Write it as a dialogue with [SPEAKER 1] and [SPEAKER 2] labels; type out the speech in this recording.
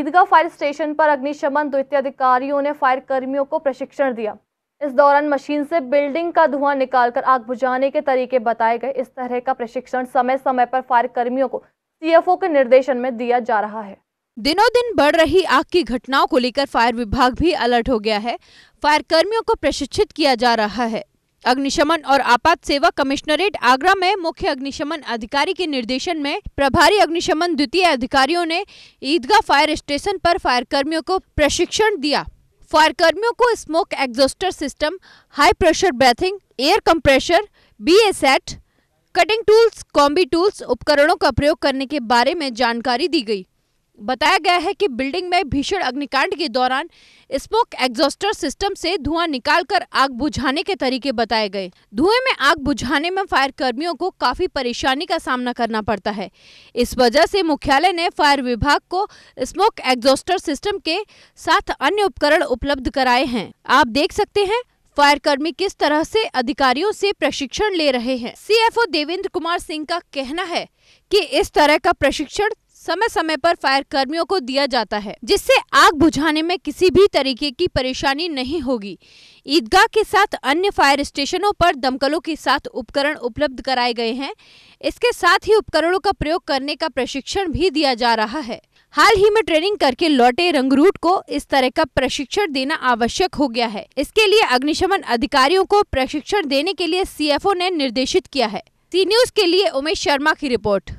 [SPEAKER 1] ईदगाह fire station पर अग्निशमन द्वितीय अधिकारियों ने फायर कर्मियों को प्रशिक्षण दिया इस दौरान मशीन से बिल्डिंग का धुआं निकालकर आग बुझाने के तरीके बताए गए इस तरह का प्रशिक्षण समय समय पर फायर कर्मियों को सीएफओ के निर्देशन में दिया जा रहा है दिनों दिन बढ़ रही आग की घटनाओं को लेकर फायर विभाग भी अलर्ट हो गया है फायर कर्मियों
[SPEAKER 2] को प्रशिक्षित किया जा रहा है अग्निशमन और आपात सेवा कमिश्नरेट आगरा में मुख्य अग्निशमन अधिकारी के निर्देशन में प्रभारी अग्निशमन द्वितीय अधिकारियों ने ईदगाह फायर स्टेशन पर फायर कर्मियों को प्रशिक्षण दिया फायर कर्मियों को smoke exhauster system high pressure breathing air compressor B cutting tools combi tools उपकरणों का प्रयोग करने के बारे में जानकारी दी गई बताया गया है कि बिल्डिंग में भीषण अग्निकांड के दौरान स्मोक एग्जॉस्टर सिस्टम से धुआं निकालकर आग बुझाने के तरीके बताए गए धुएं में आग बुझाने में फायर कर्मियों को काफी परेशानी का सामना करना पड़ता है इस वजह से मुख्यालय ने फायर विभाग को स्मोक एग्जॉस्टर सिस्टम के साथ अन्य उपकरण उपलब्ध कराए हैं आप देख सकते हैं फायर कर्मी किस तरह से अधिकारियों से प्रशिक्षण ले रहे हैं सीएफओ देवेंद्र कुमार सिंह का कहना है कि इस तरह का प्रशिक्षण समय समय पर फायर कर्मियों को दिया जाता है जिससे आग बुझाने में किसी भी तरीके की परेशानी नहीं होगी ईदगाह के साथ अन्य फायर स्टेशनों पर दमकलों के साथ उपकरण उपलब्ध कराए गए हैं इसके साथ ही उपकरणों का प्रयोग करने का प्रशिक्षण भी दिया जा रहा है हाल ही में ट्रेनिंग करके लौटे रंगरूट को इस तरह का प्रशिक्षण देना आवश्यक हो गया है इसके लिए अग्निशमन अधिकारियों को प्रशिक्षण देने के लिए सी ने निर्देशित किया है सी न्यूज के लिए उमेश शर्मा की रिपोर्ट